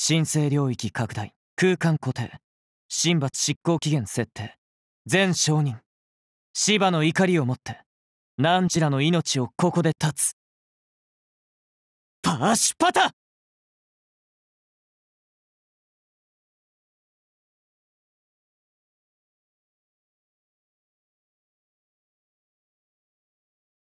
申請領域拡大空間固定神罰執行期限設定全承認芝の怒りをもって何時らの命をここで絶つパーシュパタ